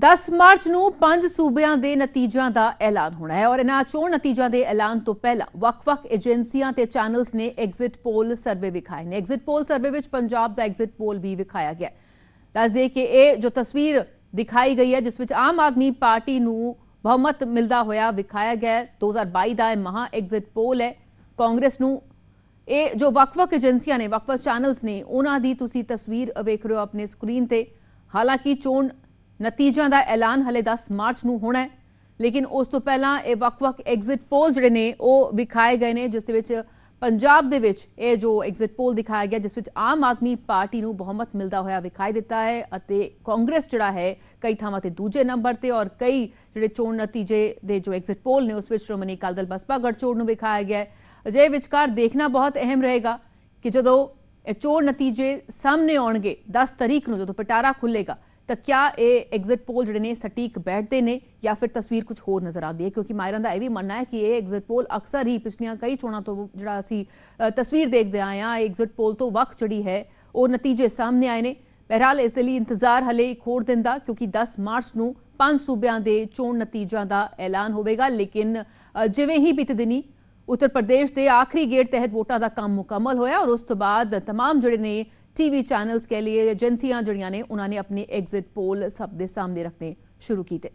10 March ਨੂੰ ਪੰਜ ਸੂਬਿਆਂ ਦੇ ਨਤੀਜਿਆਂ ਦਾ ਐਲਾਨ ਹੋਣਾ ਹੈ ਔਰ ਇਹਨਾਂ ਚੋਣ ਨਤੀਜਿਆਂ ਦੇ ਐਲਾਨ ਤੋਂ ਪਹਿਲਾਂ ਵੱਖ-ਵੱਖ ਏਜੰਸੀਆਂ ਤੇ ਚੈਨਲਸ ਨੇ ਐਗਜ਼ਿਟ ਪੋਲ ਸਰਵੇ ਵਿਖਾਏ ਨੇ ਐਗਜ਼ਿਟ ਪੋਲ ਸਰਵੇ ਵਿੱਚ ਪੰਜਾਬ ਦਾ ਐਗਜ਼ਿਟ ਪੋਲ ਵੀ ਵਿਖਾਇਆ ਗਿਆ ਦੱਸ ਦੇ ਕਿ ਇਹ ਜੋ ਤਸਵੀਰ ਦਿਖਾਈ ਗਈ ਹੈ ਜਿਸ ਵਿੱਚ ਆਮ ਆਦਮੀ ਪਾਰਟੀ ਨੂੰ ਬਹੁਮਤ ਮਿਲਦਾ ਹੋਇਆ ਵਿਖਾਇਆ ਗਿਆ 2022 ਦਾ ਇਹ ਮਹਾ ਐਗਜ਼ਿਟ ਪੋਲ ਹੈ ਕਾਂਗਰਸ ਨੂੰ ਇਹ ਜੋ ਵੱਖ-ਵੱਖ ਏਜੰਸੀਆਂ ਨੇ ਵੱਖ-ਵੱਖ ਚੈਨਲਸ ਨੇ ਉਹਨਾਂ ਦੀ ਤੁਸੀਂ ਤਸਵੀਰ ਵੇਖ ਰਹੇ ਹੋ ਆਪਣੇ ਸਕਰੀਨ ਤੇ ਹਾਲਾਂਕਿ ਚੋਣ ਨਤੀਜਿਆਂ ਦਾ ਐਲਾਨ ਹਲੇ 10 ਮਾਰਚ ਨੂੰ ਹੋਣਾ ਹੈ ਲੇਕਿਨ ਉਸ ਤੋਂ ਪਹਿਲਾਂ ਇਹ ਵੱਖ-ਵੱਖ ਐਗਜ਼ਿਟ ਪੋਲ ਜਿਹੜੇ ਨੇ ਉਹ ਵਿਖਾਏ ਗਏ ਨੇ ਜਿਸ ਦੇ ਵਿੱਚ ਪੰਜਾਬ ਦੇ ਵਿੱਚ ਇਹ ਜੋ ਐਗਜ਼ਿਟ ਪੋਲ ਦਿਖਾਇਆ ਗਿਆ ਜਿਸ ਵਿੱਚ ਆਮ ਆਦਮੀ ਪਾਰਟੀ ਨੂੰ ਬਹੁਮਤ ਮਿਲਦਾ ਹੋਇਆ ਵਿਖਾਈ ਦਿੱਤਾ ਹੈ ਅਤੇ ਕਾਂਗਰਸ ਜਿਹੜਾ ਹੈ ਕਈ ਥਾਵਾਂ ਤੇ ਦੂਜੇ ਨੰਬਰ ਤੇ ਔਰ ਕਈ ਜਿਹੜੇ ਚੋਣ ਨਤੀਜੇ ਦੇ ਜੋ ਐਗਜ਼ਿਟ ਪੋਲ ਨੇ ਉਸ ਵਿੱਚ ਰੋਮਨੀ ਕਾਲਦਲ ਬਸਪਾ ਗੜਚੋੜ ਨੂੰ ਵਿਖਾਇਆ ਗਿਆ ਹੈ ਅਜੇ ਵਿਚਕਾਰ ਦੇਖਣਾ ਬਹੁਤ ਅਹਿਮ ਰਹੇਗਾ ਕਿ ਜਦੋਂ ਇਹ ਚੋਣ ਨਤੀਜੇ ਸਾਹਮਣੇ ਆਉਣਗੇ 10 ਤਰੀਕ ਨੂੰ ਜਦੋਂ ਪਟਾਰਾ ਖੁੱਲੇਗਾ ਤਾਂ ਕਿਆ ਇਹ ਐਗਜ਼ਿਟ ਪੋਲ ਜਿਹੜੇ ਨੇ ਸਟੀਕ ਬੈਠਦੇ ਨੇ ਜਾਂ ਫਿਰ ਤਸਵੀਰ ਕੁਝ ਹੋਰ ਨਜ਼ਰ ਆਉਂਦੀ ਹੈ ਕਿਉਂਕਿ ਮਾਇਰਾਂ ਦਾ ਇਹ ਵੀ ਮੰਨਣਾ ਹੈ ਕਿ ਇਹ ਐਗਜ਼ਿਟ ਪੋਲ ਅਕਸਰ ਹੀ ਪਿਛਲੀਆਂ ਕਈ ਚੋਣਾਂ ਤੋਂ ਜਿਹੜਾ ਅਸੀਂ ਤਸਵੀਰ ਦੇਖਦੇ ਆਏ ਆ ਐਗਜ਼ਿਟ ਪੋਲ ਤੋਂ ਵਕ ਚੜੀ ਹੈ ਉਹ ਨਤੀਜੇ ਸਾਹਮਣੇ ਆਏ ਨੇ ਬਹਿਰਾਲ ਇਸ ਦੇ ਲਈ ਇੰਤਜ਼ਾਰ ਹਲੇ ਇੱਕ ਹੋਰ ਦਿਨ ਦਾ ਕਿਉਂਕਿ 10 ਮਾਰਚ ਨੂੰ ਪੰਜ ਸੂਬਿਆਂ ਦੇ ਚੋਣ ਨਤੀਜਿਆਂ ਦਾ ਐਲਾਨ ਹੋਵੇਗਾ ਲੇਕਿਨ ਜਿਵੇਂ ਹੀ ਬੀਤ ਦਿਨੀ ਉੱਤਰ ਪ੍ਰਦੇਸ਼ ਦੇ ਆਖਰੀ ਗੇੜ ਤਹਿਤ ਵੋਟਾਂ ਦਾ ਕੰਮ ਮੁਕੰਮਲ ਹੋਇਆ ਔਰ ਉਸ ਤੋਂ ਬਾਅਦ ਤਮਾਮ ਜਿਹੜੇ ਨੇ ਟੀਵੀ ਚੈਨਲਸ ਕੇ ਲਈ ਏਜੰਸੀਆਂ ਜਿਹੜੀਆਂ ਨੇ ਉਹਨਾਂ ਨੇ ਆਪਣੇ ਐਗਜ਼ਿਟ ਪੋਲ ਸਭ ਦੇ ਸਾਹਮਣੇ ਰੱਖਨੇ ਸ਼ੁਰੂ ਕੀਤੇ